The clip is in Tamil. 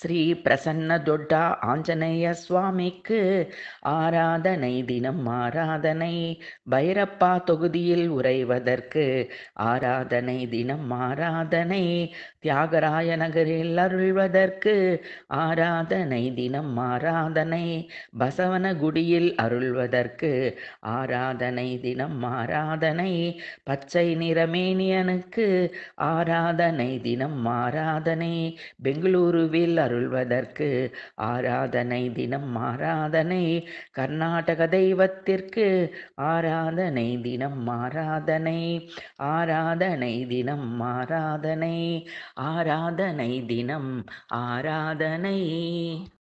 ஸ்ரீ பிரசன்னதொட்டா ஆஞ்சநேய சுவாமிக்கு ஆராதனை தினம் ஆராதனை பைரப்பா தொகுதியில் உரைவதற்கு ஆராதனை தினம் ஆராதனை தியாகராய நகரில் அருள்வதற்கு ஆராதனை தினம் ஆராதனை பசவனகுடியில் அருள்வதற்கு ஆராதனை தினம் ஆராதனை பச்சை நிறமேனியனுக்கு ஆராதனை தினம் ஆராதனை பெங்களூருவில் அருள்வதற்கு ஆராதனை தினம் ஆராதனை கர்நாடக தெய்வத்திற்கு ஆராதனை தினம் ஆராதனை ஆராதனை தினம் ஆராதனை ஆராதனை தினம் ஆராதனை